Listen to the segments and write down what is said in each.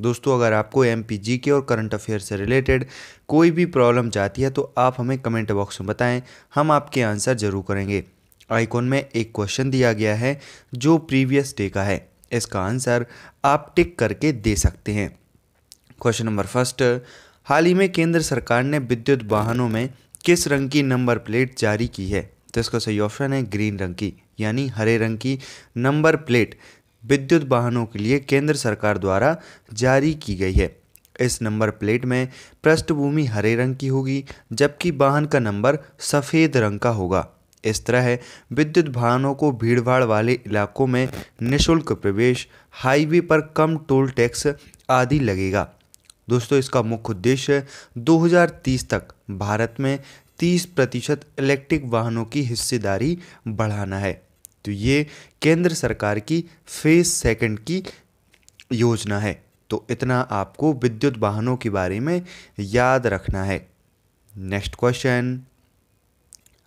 दोस्तों अगर आपको एम पी जी के और करंट अफेयर से रिलेटेड कोई भी प्रॉब्लम चाहती है तो आप हमें कमेंट बॉक्स में बताएं हम आपके आंसर ज़रूर करेंगे आइकॉन में एक क्वेश्चन दिया गया है जो प्रीवियस डे का है इसका आंसर आप टिक करके दे सकते हैं क्वेश्चन नंबर फर्स्ट हाल ही में केंद्र सरकार ने विद्युत वाहनों में किस रंग की नंबर प्लेट जारी की है तो इसका सही ऑप्शन है ग्रीन रंग की यानी हरे रंग की नंबर प्लेट विद्युत वाहनों के लिए केंद्र सरकार द्वारा जारी की गई है इस नंबर प्लेट में पृष्ठभूमि हरे रंग की होगी जबकि वाहन का नंबर सफ़ेद रंग का होगा इस तरह विद्युत वाहनों को भीड़भाड़ वाले इलाकों में निशुल्क प्रवेश हाईवे पर कम टोल टैक्स आदि लगेगा दोस्तों इसका मुख्य उद्देश्य 2030 तक भारत में 30 प्रतिशत इलेक्ट्रिक वाहनों की हिस्सेदारी बढ़ाना है तो ये केंद्र सरकार की फेज सेकंड की योजना है तो इतना आपको विद्युत वाहनों के बारे में याद रखना है नेक्स्ट क्वेश्चन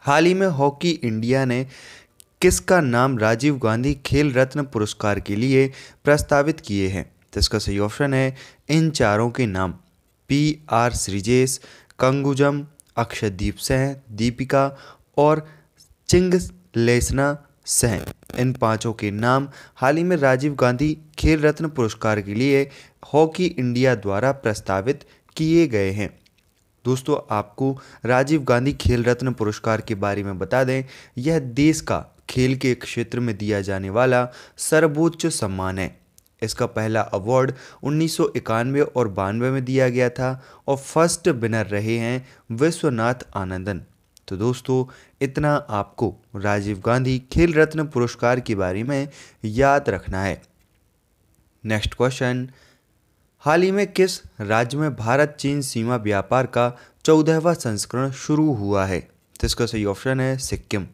हाल ही में हॉकी इंडिया ने किसका नाम राजीव गांधी खेल रत्न पुरस्कार के लिए प्रस्तावित किए हैं तो इसका सही ऑप्शन है इन चारों के नाम पी आर सृजेश कंगुजम अक्षयदीप सह दीपिका और चिंग लेसना सैन इन पांचों के नाम हाल ही में राजीव गांधी खेल रत्न पुरस्कार के लिए हॉकी इंडिया द्वारा प्रस्तावित किए गए हैं दोस्तों आपको राजीव गांधी खेल रत्न पुरस्कार के बारे में बता दें यह देश का खेल के क्षेत्र में दिया जाने वाला सर्वोच्च सम्मान है इसका पहला अवार्ड उन्नीस और बानवे में दिया गया था और फर्स्ट विनर रहे हैं विश्वनाथ आनंदन तो दोस्तों इतना आपको राजीव गांधी खेल रत्न पुरस्कार के बारे में याद रखना है नेक्स्ट क्वेश्चन हाल ही में किस राज्य में भारत चीन सीमा व्यापार का चौदहवा संस्करण शुरू हुआ है तो इसका सही ऑप्शन है सिक्किम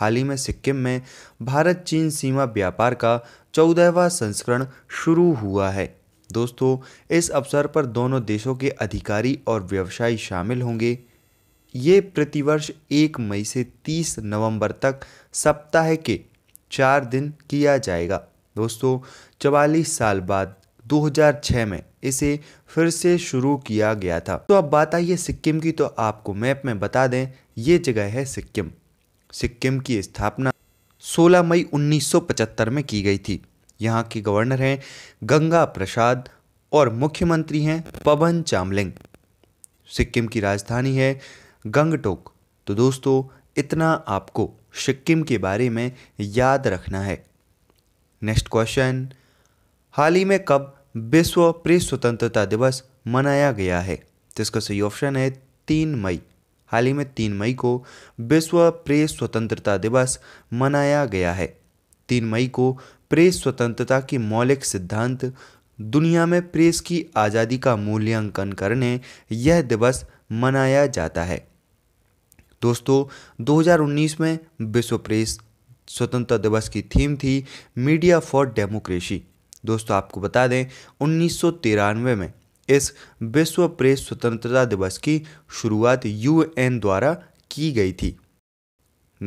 हाल ही में सिक्किम में भारत चीन सीमा व्यापार का चौदहवा संस्करण शुरू हुआ है दोस्तों इस अवसर पर दोनों देशों के अधिकारी और व्यवसायी शामिल होंगे ये प्रतिवर्ष एक मई से तीस नवंबर तक सप्ताह के चार दिन किया जाएगा दोस्तों चवालीस साल बाद 2006 में इसे फिर से शुरू किया गया था तो अब बात आई है सिक्किम की तो आपको मैप में बता दें ये जगह है सिक्किम सिक्किम की स्थापना 16 मई 1975 में की गई थी यहाँ के गवर्नर हैं गंगा प्रसाद और मुख्यमंत्री हैं पवन चामलिंग सिक्किम की राजधानी है गंगटोक तो दोस्तों इतना आपको सिक्किम के बारे में याद रखना है नेक्स्ट क्वेश्चन हाल ही में कब विश्व प्रेस स्वतंत्रता दिवस मनाया गया है तो इसका सही ऑप्शन है तीन मई हाल ही में तीन मई को विश्व प्रेस स्वतंत्रता दिवस मनाया गया है तीन मई को प्रेस स्वतंत्रता के मौलिक सिद्धांत दुनिया में प्रेस की आज़ादी का मूल्यांकन करने यह दिवस मनाया जाता है दोस्तों 2019 में विश्व प्रेस स्वतंत्रता दिवस की थीम थी मीडिया फॉर डेमोक्रेसी दोस्तों आपको बता दें उन्नीस में इस विश्व प्रेस स्वतंत्रता दिवस की शुरुआत यूएन द्वारा की गई थी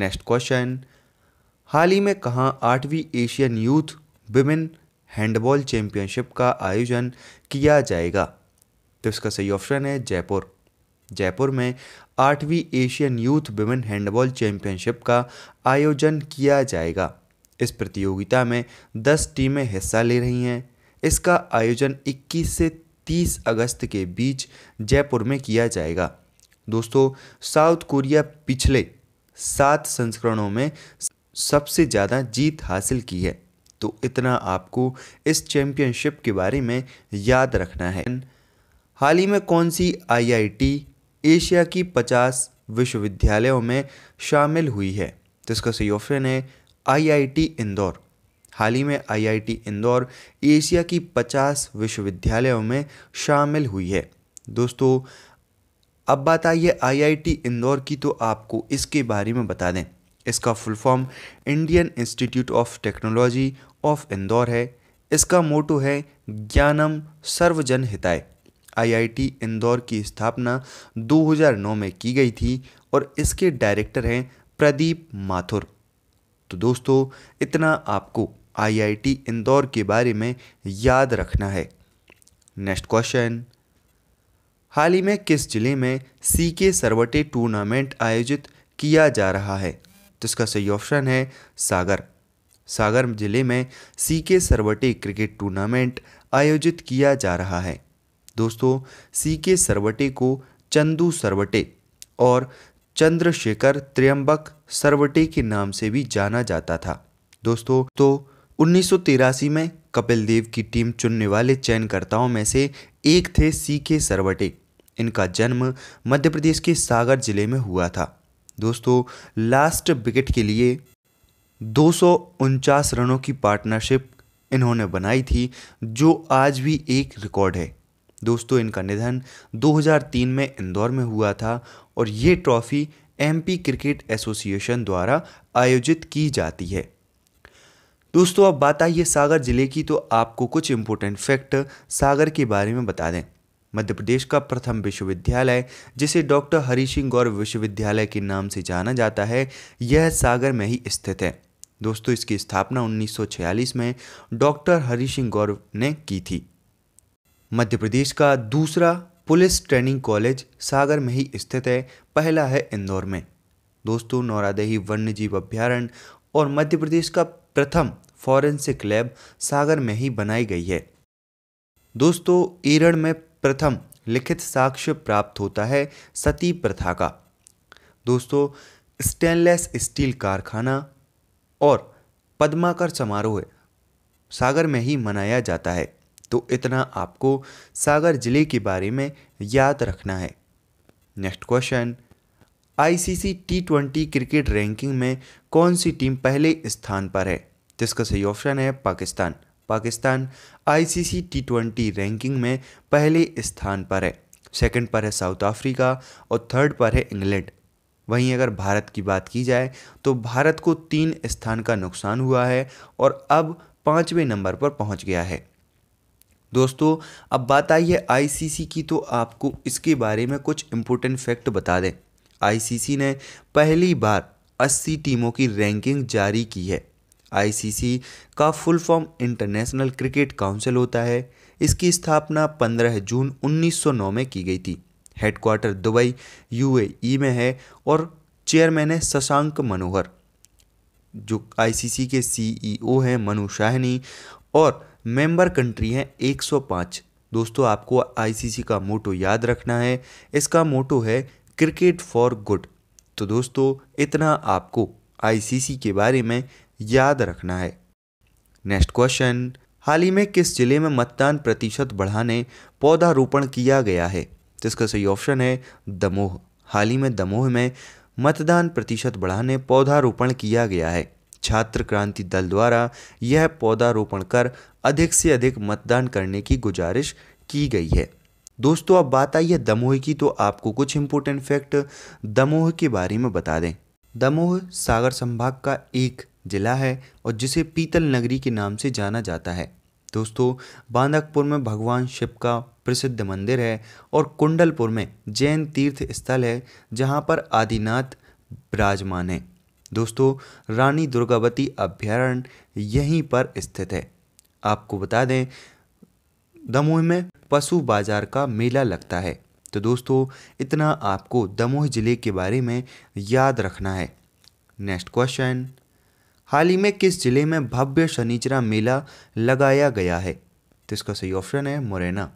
नेक्स्ट क्वेश्चन हाल ही में कहाँ आठवीं Asian youth women handball championship का आयोजन किया जाएगा तो इसका सही ऑप्शन है जयपुर जयपुर में आठवीं Asian youth women handball championship का आयोजन किया जाएगा इस प्रतियोगिता में 10 टीमें हिस्सा ले रही हैं इसका आयोजन 21 से 30 अगस्त के बीच जयपुर में किया जाएगा दोस्तों साउथ कोरिया पिछले सात संस्करणों में सबसे ज़्यादा जीत हासिल की है तो इतना आपको इस चैम्पियनशिप के बारे में याद रखना है हाल ही में कौन सी आईआईटी एशिया की 50 विश्वविद्यालयों में शामिल हुई है जिसका सही ऑप्शन है आईआईटी इंदौर हाल ही में आईआईटी इंदौर एशिया की 50 विश्वविद्यालयों में शामिल हुई है दोस्तों अब बात आई है आईआईटी इंदौर की तो आपको इसके बारे में बता दें इसका full form Indian institute of technology of Indore है इसका मोटो है ज्ञानम सर्वजन हिताय आईआईटी इंदौर की स्थापना 2009 में की गई थी और इसके डायरेक्टर हैं प्रदीप माथुर तो दोस्तों इतना आपको आईआईटी इंदौर के बारे में याद रखना है नेक्स्ट क्वेश्चन हाल ही में किस जिले में सी के सरवटे टूर्नामेंट आयोजित किया जा रहा है तो इसका सही ऑप्शन है सागर सागर जिले में सी के सरवटे क्रिकेट टूर्नामेंट आयोजित किया जा रहा है दोस्तों सी के सरवटे को चंदू सरवटे और चंद्रशेखर त्र्यंबक सरवटे के नाम से भी जाना जाता था दोस्तों तो उन्नीस में कपिल देव की टीम चुनने वाले चयनकर्ताओं में से एक थे सी के सरवटे इनका जन्म मध्य प्रदेश के सागर जिले में हुआ था दोस्तों लास्ट विकेट के लिए दो रनों की पार्टनरशिप इन्होंने बनाई थी जो आज भी एक रिकॉर्ड है दोस्तों इनका निधन 2003 में इंदौर में हुआ था और ये ट्रॉफ़ी एमपी क्रिकेट एसोसिएशन द्वारा आयोजित की जाती है दोस्तों अब बात आइए सागर ज़िले की तो आपको कुछ इम्पोर्टेंट फैक्ट सागर के बारे में बता दें मध्य प्रदेश का प्रथम विश्वविद्यालय जिसे डॉक्टर हरी सिंह गौर विश्वविद्यालय के नाम से जाना जाता है यह सागर में ही स्थित है दोस्तों इसकी स्थापना 1946 में डॉक्टर हरी सिंह गौर ने की थी मध्य प्रदेश का दूसरा पुलिस ट्रेनिंग कॉलेज सागर में ही स्थित है पहला है इंदौर में दोस्तों नौरादेही वन्य जीव अभ्यारण्य और मध्य प्रदेश का प्रथम फॉरेंसिक लैब सागर में ही बनाई गई है दोस्तों ईरण में प्रथम लिखित साक्ष्य प्राप्त होता है सती प्रथा का दोस्तों स्टेनलेस स्टील कारखाना और पद्माकर समारोह सागर में ही मनाया जाता है तो इतना आपको सागर ज़िले के बारे में याद रखना है next question ICC T twenty cricket ranking में कौन सी टीम पहले स्थान पर है जिसका सही ऑप्शन है Pakistan Pakistan ICC T twenty ranking में पहले स्थान पर है सेकंड पर है साउथ अफ्रीका और थर्ड पर है इंग्लैंड वहीं अगर भारत की बात की जाए तो भारत को तीन स्थान का नुकसान हुआ है और अब पाँचवें नंबर पर पहुंच गया है दोस्तों अब बात आई है आईसीसी की तो आपको इसके बारे में कुछ इम्पोर्टेंट फैक्ट बता दें आईसीसी ने पहली बार 80 टीमों की रैंकिंग जारी की है आईसीसी का full form international cricket council होता है इसकी स्थापना 15 जून 1909 में की गई थी हेडक्वार्टर दुबई यूएई e में है और चेयरमैन है शशांक मनोहर जो आईसीसी के सीईओ e हैं मनु शाहनी और मेंबर कंट्री हैं 105 दोस्तों आपको आईसीसी का मोटो याद रखना है इसका मोटो है क्रिकेट फॉर गुड तो दोस्तों इतना आपको आईसीसी के बारे में याद रखना है नेक्स्ट क्वेश्चन हाल ही में किस जिले में मतदान प्रतिशत बढ़ाने पौधारोपण किया गया है जिसका तो सही ऑप्शन है दमोह हाल ही में दमोह में मतदान प्रतिशत बढ़ाने पौधारोपण किया गया है छात्र क्रांति दल द्वारा यह पौधारोपण कर अधिक से अधिक मतदान करने की गुजारिश की गई है दोस्तों अब बात आई है दमोह की तो आपको कुछ इम्पोर्टेंट फैक्ट दमोह के बारे में बता दें दमोह सागर संभाग का एक जिला है और जिसे पीतल नगरी के नाम से जाना जाता है दोस्तों बांदकपुर में भगवान शिव का प्रसिद्ध मंदिर है और कुंडलपुर में जैन तीर्थ स्थल है जहाँ पर आदिनाथ विराजमान है दोस्तों रानी दुर्गावती अभ्यारण्य यहीं पर स्थित है आपको बता दें दमोह में पशु बाजार का मेला लगता है तो दोस्तों इतना आपको दमोह ज़िले के बारे में याद रखना है नेक्स्ट क्वेश्चन हाल ही में किस ज़िले में भव्य शनिचरा मेला लगाया गया है तो इसका सही ऑप्शन है मुरैना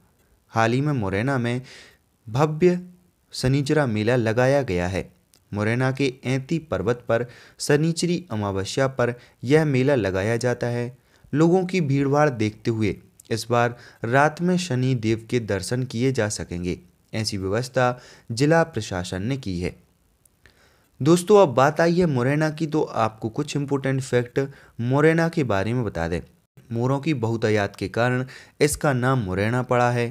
हाल ही में मुरैना में भव्य शनिचरा मेला लगाया गया है मुरैना के ऐती पर्वत पर सनीचरी अमावस्या पर यह मेला लगाया जाता है लोगों की भीड़भाड़ देखते हुए इस बार रात में शनि देव के दर्शन किए जा सकेंगे ऐसी व्यवस्था जिला प्रशासन ने की है दोस्तों अब बात आई है मुरैना की तो आपको कुछ इम्पोर्टेंट फैक्ट मुरैना के बारे में बता दें मोरों की बहुतायात के कारण इसका नाम मुरैना पड़ा है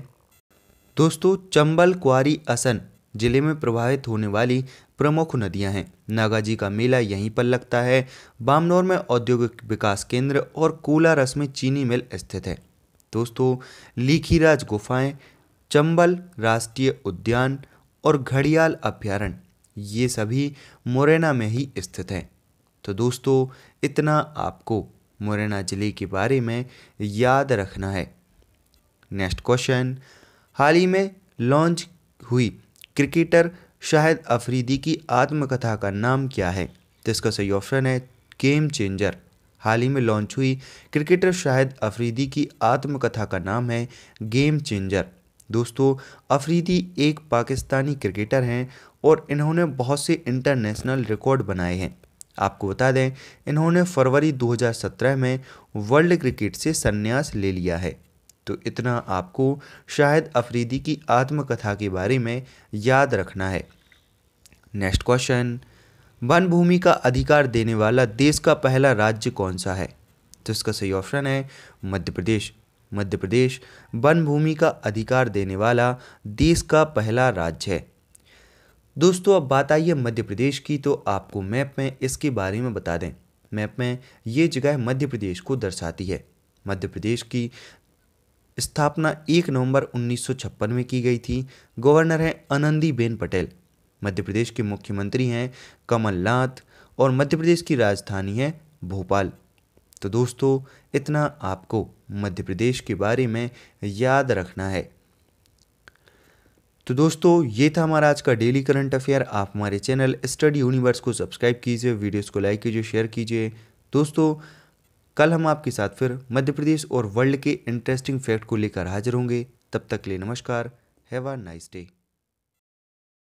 दोस्तों चंबल क्वारी असन जिले में प्रवाहित होने वाली प्रमुख नदियां हैं नागाजी का मेला यहीं पर लगता है बामनौर में औद्योगिक विकास केंद्र और कोला रस में चीनी मिल स्थित है दोस्तों लीखीराज गुफाएं चंबल राष्ट्रीय उद्यान और घड़ियाल अभ्यारण्य ये सभी मुरैना में ही स्थित हैं तो दोस्तों इतना आपको मुरैना जिले के बारे में याद रखना है नेक्स्ट क्वेश्चन हाल ही में लॉन्च हुई क्रिकेटर शाहिद अफरीदी की आत्मकथा का नाम क्या है तो इसका सही ऑप्शन है गेम चेंजर हाल ही में लॉन्च हुई क्रिकेटर शाहिद अफरीदी की आत्मकथा का नाम है गेम चेंजर दोस्तों अफरीदी एक पाकिस्तानी क्रिकेटर हैं और इन्होंने बहुत से इंटरनेशनल रिकॉर्ड बनाए हैं आपको बता दें इन्होंने फरवरी 2017 में वर्ल्ड क्रिकेट से संन्यास ले लिया है तो इतना आपको शायद अफरीदी की आत्मकथा के बारे में याद रखना है नेक्स्ट क्वेश्चन वन भूमि का अधिकार देने वाला देश का पहला राज्य कौन सा है तो इसका सही ऑप्शन है मध्य प्रदेश मध्य प्रदेश वन भूमि का अधिकार देने वाला देश का पहला राज्य है दोस्तों अब बात आइए मध्य प्रदेश की तो आपको मैप में इसके बारे में बता दें मैप में ये जगह मध्य प्रदेश को दर्शाती है मध्य प्रदेश की स्थापना एक नवंबर 1956 में की गई थी गवर्नर हैं बेन पटेल मध्य प्रदेश के मुख्यमंत्री हैं कमलनाथ और मध्य प्रदेश की राजधानी है भोपाल तो दोस्तों इतना आपको मध्य प्रदेश के बारे में याद रखना है तो दोस्तों ये था हमारा आज का डेली करंट अफेयर आप हमारे चैनल स्टडी यूनिवर्स को सब्सक्राइब कीजिए वीडियोस को लाइक कीजिए शेयर कीजिए दोस्तों कल हम आपके साथ फिर मध्य प्रदेश और वर्ल्ड के इंटरेस्टिंग फैक्ट को लेकर हाजिर होंगे तब तक ले नमस्कार हैव अ नाइस डे